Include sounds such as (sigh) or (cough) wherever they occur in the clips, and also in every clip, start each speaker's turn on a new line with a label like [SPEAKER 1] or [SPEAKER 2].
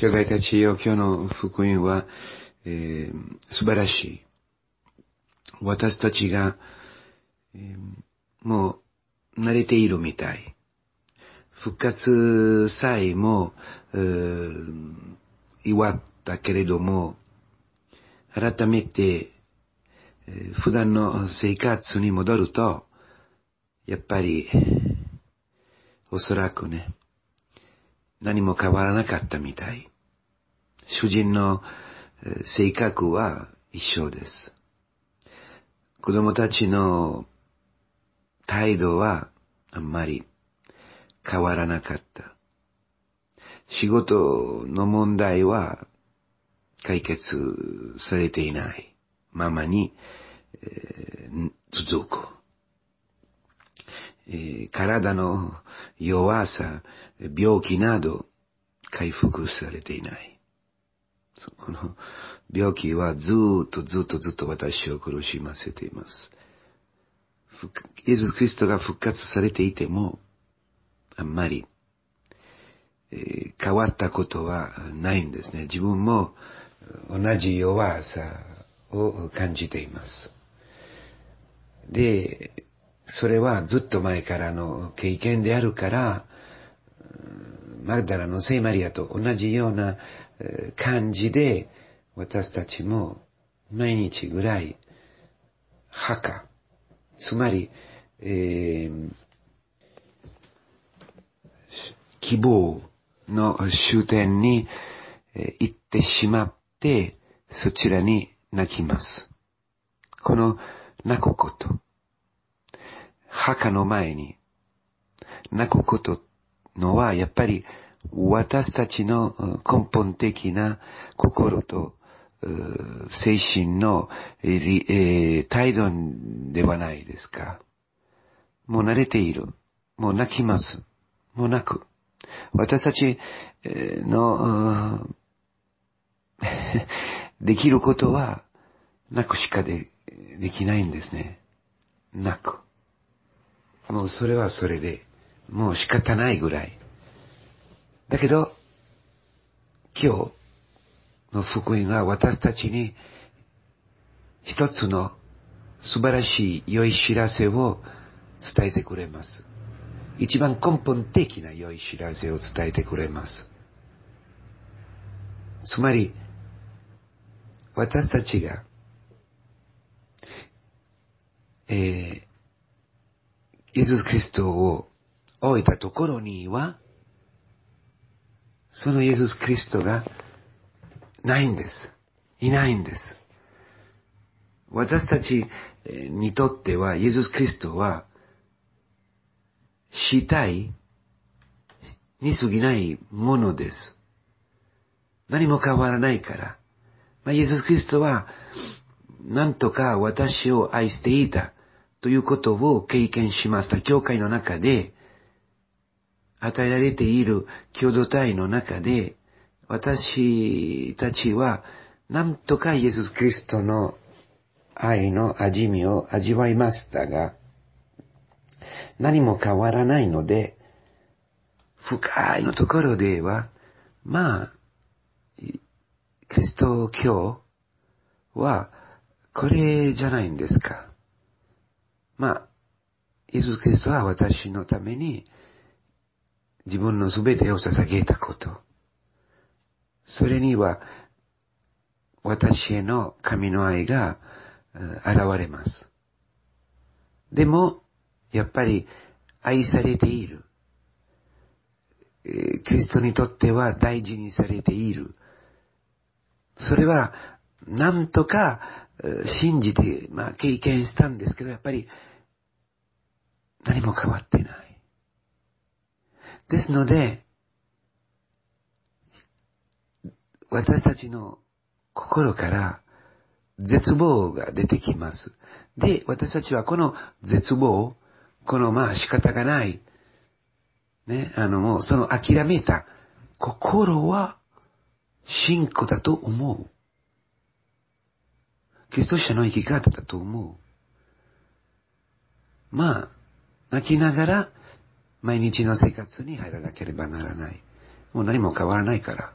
[SPEAKER 1] 兄弟たちよ、今日の福音は、えー、素晴らしい。私たちが、えー、もう慣れているみたい。復活祭も、えー、祝ったけれども、改めて、えー、普段の生活に戻ると、やっぱり、おそらくね、何も変わらなかったみたい。主人の性格は一緒です。子供たちの態度はあんまり変わらなかった。仕事の問題は解決されていないままに、えー、続く。体の弱さ、病気など回復されていない。この病気はずっとずっとずっと私を苦しませています。イエス・クリストが復活されていても、あんまり、えー、変わったことはないんですね。自分も同じ弱さを感じています。で、それはずっと前からの経験であるから、マグダラの聖マリアと同じような感じで、私たちも毎日ぐらい、墓、つまり、えー、希望の終点に行ってしまって、そちらに泣きます。この泣くこと。墓の前に泣くことのは、やっぱり私たちの根本的な心と精神の態度ではないですか。もう慣れている。もう泣きます。もう泣く。私たちの (laughs) できることは泣くしかでできないんですね。泣く。もうそれはそれで、もう仕方ないぐらい。だけど、今日の福音は私たちに一つの素晴らしい良い知らせを伝えてくれます。一番根本的な良い知らせを伝えてくれます。つまり、私たちが、えー、イエス・キリストを置いたところには、そのイエス・キリストがないんです。いないんです。私たちにとっては、イエス・キリストは、死体に過ぎないものです。何も変わらないから。まあ、イエス・キリストは、なんとか私を愛していた。ということを経験しました。教会の中で、与えられている共同体の中で、私たちは、なんとかイエス・キリストの愛の味見を味わいましたが、何も変わらないので、深いのところでは、まあ、キリスト教は、これじゃないんですか。まあ、イエス・キリストは私のために自分の全てを捧げたこと。それには私への神の愛が現れます。でも、やっぱり愛されている。キリストにとっては大事にされている。それは、なんとか信じて、まあ、経験したんですけど、やっぱり、何も変わってない。ですので、私たちの心から絶望が出てきます。で、私たちはこの絶望、このまあ仕方がない、ね、あのもうその諦めた心は信仰だと思う。キリスト者の生き方だと思う。まあ、泣きながら毎日の生活に入らなければならない。もう何も変わらないから。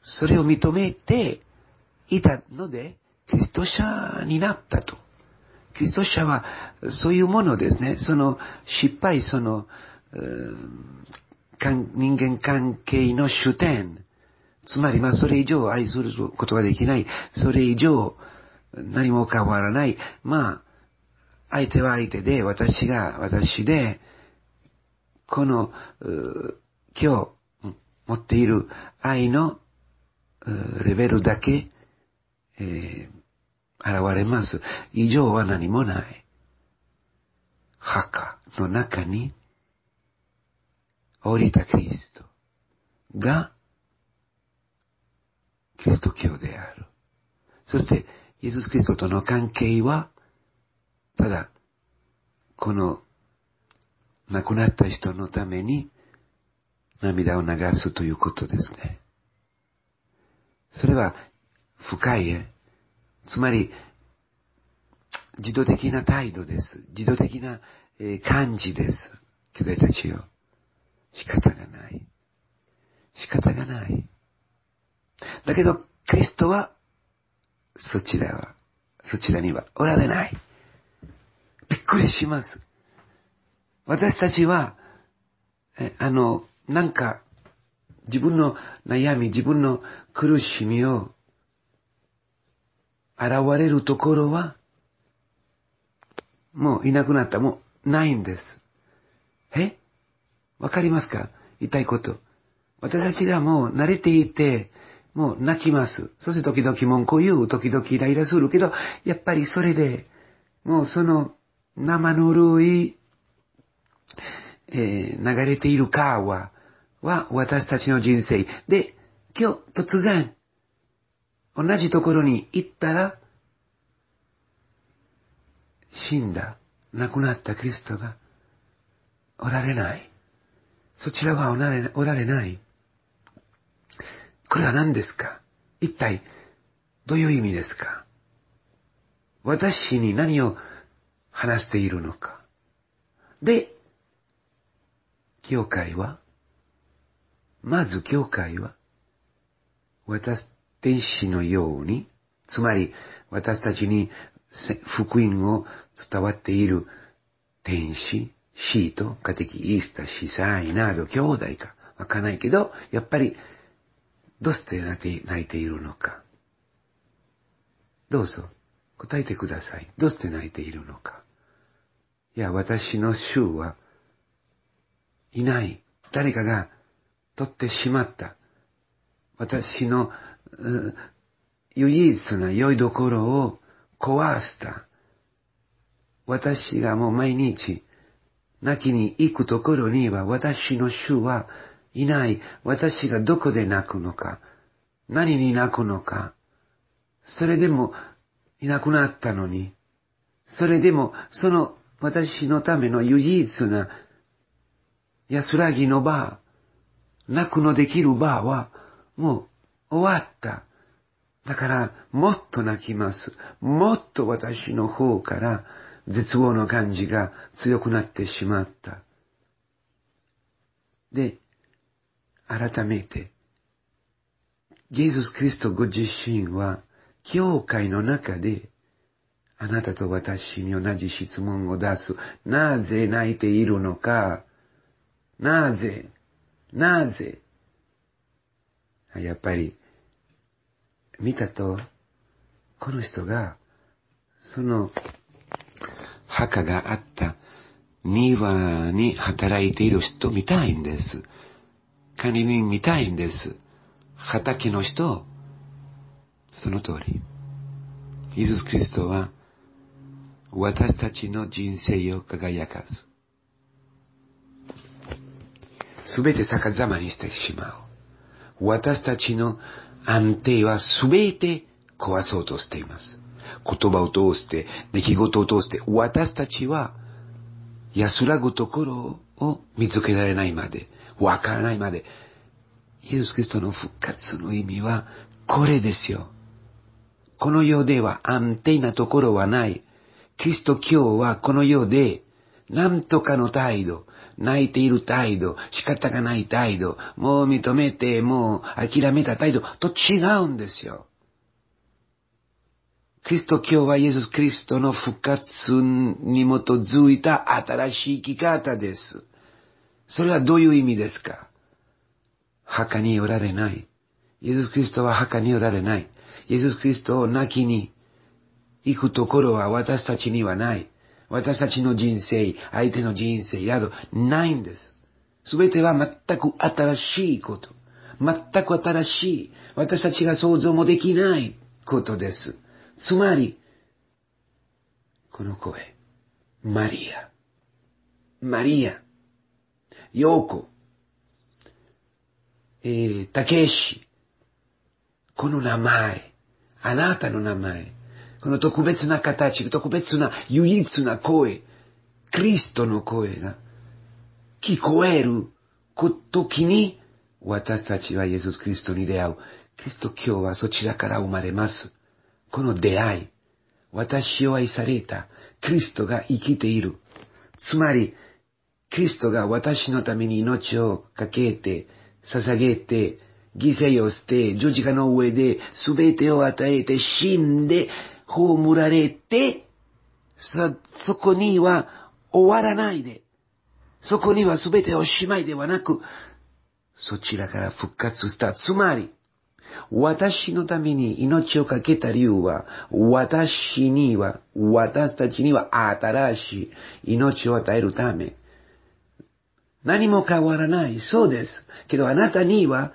[SPEAKER 1] それを認めていたので、キリスト者になったと。キリスト者はそういうものですね。その失敗、その、人間関係の主典つまり、まあ、それ以上愛することができない。それ以上、何も変わらない。まあ、相手は相手で、私が私で、この、今日持っている愛のレベルだけ、えー、現れます。以上は何もない。墓の中に、降りたキリストがキリスト教である。そして、イエス・キリストとの関係は、ただ、この、亡くなった人のために、涙を流すということですね。それは、深い、つまり、自動的な態度です。自動的な、えー、感じです。けどたちよ。仕方がだけど、キリストは、そちらは、そちらにはおられない。びっくりします。私たちは、えあの、なんか、自分の悩み、自分の苦しみを、現れるところは、もういなくなった、もうないんです。えわかりますか言いたいこと。私たちがもう慣れていて、もう泣きます。そして時々文句を言う、時々イライラするけど、やっぱりそれで、もうその生ぬるい、えー、流れている川は、は私たちの人生。で、今日突然、同じところに行ったら、死んだ、亡くなったクリストが、おられない。そちらはおられない。これは何ですか一体どういう意味ですか私に何を話しているのかで、教会は、まず教会は、私、天使のように、つまり私たちに福音を伝わっている天使、シート、カテキイースタ、司祭など、兄弟か、わかんないけど、やっぱりどうして泣いているのか。どうぞ、答えてください。どうして泣いているのか。いや、私の衆はいない。誰かが取ってしまった。私の、唯一な良いところを壊した。私がもう毎日、泣きに行くところには私の衆はいない。私がどこで泣くのか。何に泣くのか。それでも、いなくなったのに。それでも、その私のための唯一な安らぎの場、泣くのできる場は、もう終わった。だから、もっと泣きます。もっと私の方から、絶望の感じが強くなってしまった。で、改めて、イエス・キリストご自身は、教会の中で、あなたと私に同じ質問を出す。なぜ泣いているのかなぜなぜやっぱり、見たと、この人が、その、墓があった庭に働いている人みたいんです。管理人みたいんです。畑の人、その通り。イエス・キリストは、私たちの人生を輝かす。すべて逆さまにしてしまう。私たちの安定はすべて壊そうとしています。言葉を通して、出来事を通して、私たちは安らぐところを見つけられないまで、わからないまで。イエス・キリストの復活の意味は、これですよ。この世では安定なところはない。キリスト教はこの世で、何とかの態度、泣いている態度、仕方がない態度、もう認めて、もう諦めた態度と違うんですよ。キリスト教はイエス・キリストの復活に基づいた新しい生き方です。それはどういう意味ですか墓におられない。イエス・キリストは墓におられない。イエス・キリストを亡きに行くところは私たちにはない。私たちの人生、相手の人生などないんです。すべては全く新しいこと。全く新しい。私たちが想像もできないことです。つまり、この声。マリア。マリア。陽子、えー、たけし、この名前、あなたの名前、この特別な形、特別な唯一な声、クリストの声が聞こえる時に、私たちはイエス・クリストに出会う。クリスト教はそちらから生まれます。この出会い、私を愛された、クリストが生きている。つまり、キリストが私のために命をかけて、捧げて、犠牲を捨て、十字架の上で全てを与えて死んで、葬られて、そ、そこには終わらないで、そこには全ておしまいではなく、そちらから復活した。つまり、私のために命を懸けた理由は、私には、私たちには新しい命を与えるため。何も変わらない。そうです。けどあなたには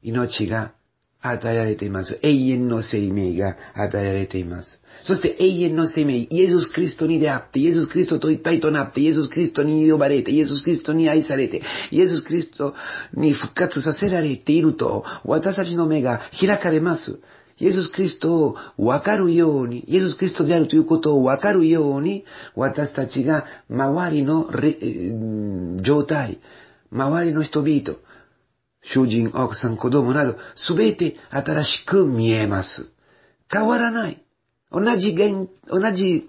[SPEAKER 1] 命が与えられています。永遠の生命が与えられています。そして永遠の生命、イエス・クリストに出会って、イエス・クリストと一体となって、イエス・クリストに呼ばれて、イエス・クリストに愛されて、イエス・クリストに復活させられていると、私たちの目が開かれます。イエス・キリストをわかるように、イエス・キリストであるということをわかるように、私たちが周りの状態、周りの人々、主人、奥さん、子供など、すべて新しく見えます。変わらない。同じ現、同じ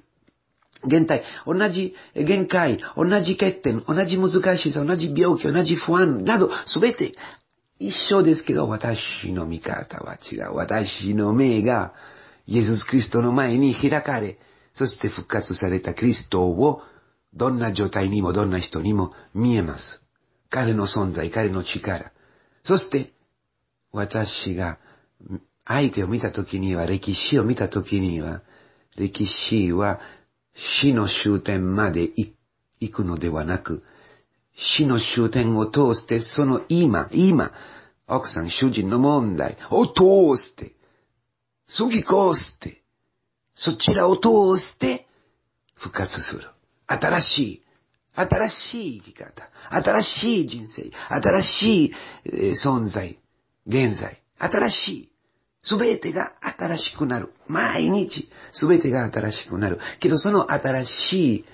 [SPEAKER 1] 現体、同じ限界、同じ欠点、同じ難しさ、同じ病気、同じ不安など、すべて一緒ですけど、私の見方は違う。私の目が、イエス・キリストの前に開かれ、そして復活されたキリストを、どんな状態にもどんな人にも見えます。彼の存在、彼の力。そして、私が相手を見たときには、歴史を見たときには、歴史は死の終点まで行くのではなく、死の終点を通して、その今、今、奥さん、主人の問題を通して、過こうして、そちらを通して、復活する。新しい、新しい生き方、新しい人生、新しい、え存在、現在、新しい。すべてが新しくなる。毎日、すべてが新しくなる。けど、その新しい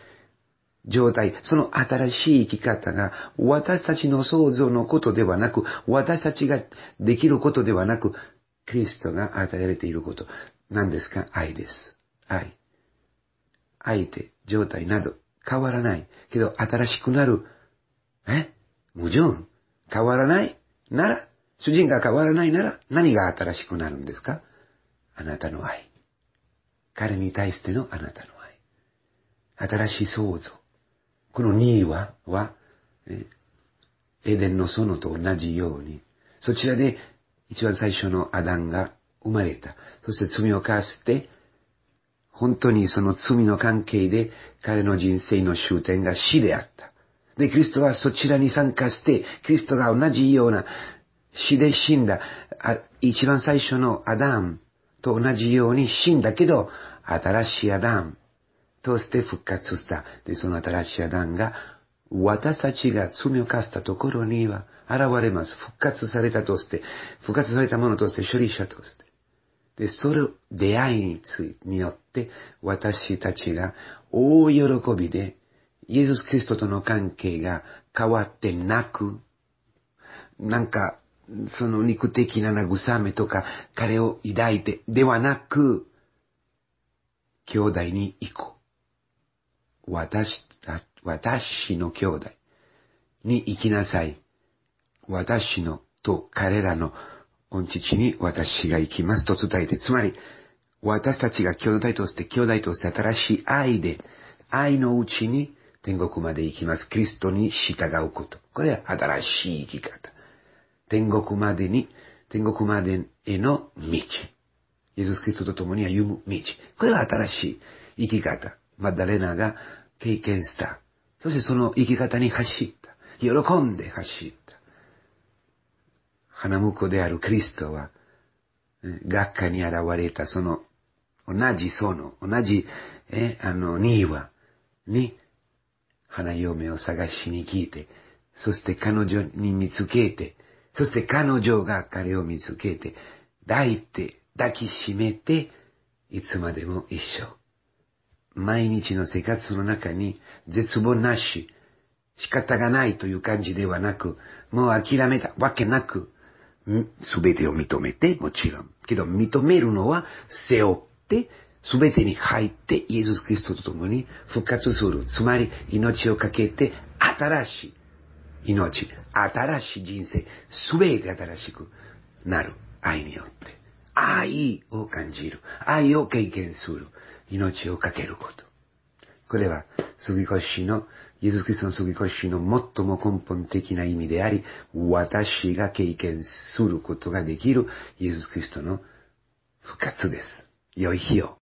[SPEAKER 1] 状態、その新しい生き方が私たちの想像のことではなく、私たちができることではなく、クリストが与えられていること。何ですか愛です。愛。相手、状態など変わらない。けど新しくなる。え矛盾変わらないなら、主人が変わらないなら何が新しくなるんですかあなたの愛。彼に対してのあなたの愛。新しい想像。この位は、エデンの園と同じように、そちらで一番最初のアダンが生まれた。そして罪を犯して、本当にその罪の関係で彼の人生の終点が死であった。で、キリストはそちらに参加して、キリストが同じような死で死んだ、一番最初のアダンと同じように死んだけど、新しいアダン、として復活した。で、その新しいアダンが、私たちが罪を犯したところには現れます。復活されたとして、復活されたものとして、処理者として。で、それを出会いについによって、私たちが大喜びで、イエス・キリストとの関係が変わってなく、なんか、その肉的な慰めとか、彼を抱いて、ではなく、兄弟に行こう。私、私の兄弟に行きなさい。私のと彼らの御父に私が行きますと伝えて、つまり、私たちが兄弟として、兄弟として新しい愛で、愛のうちに天国まで行きます。キリストに従うこと。これは新しい生き方。天国までに、天国までへの道。イエス・キリストと共に歩む道。これは新しい生き方。マダレナが経験した。そしてその生き方に走った。喜んで走った。花婿であるクリストは、学科に現れたその同じその、同じ、え、あの、庭に花嫁を探しに来て、そして彼女に見つけて、そして彼女が彼を見つけて、抱いて、抱きしめて、いつまでも一緒。毎日の生活の中に絶望なし、仕方がないという感じではなく、もう諦めたわけなく、すべてを認めて、もちろん。けど、認めるのは背負って、すべてに入って、イエス・キリストと共に復活する。つまり、命をかけて、新しい命、新しい人生、すべて新しくなる。愛によって。愛を感じる。愛を経験する。命をかけること。これは、杉越の、イエズ・キリストの杉越の最も根本的な意味であり、私が経験することができるイエズ・キリストの復活です。良い日を。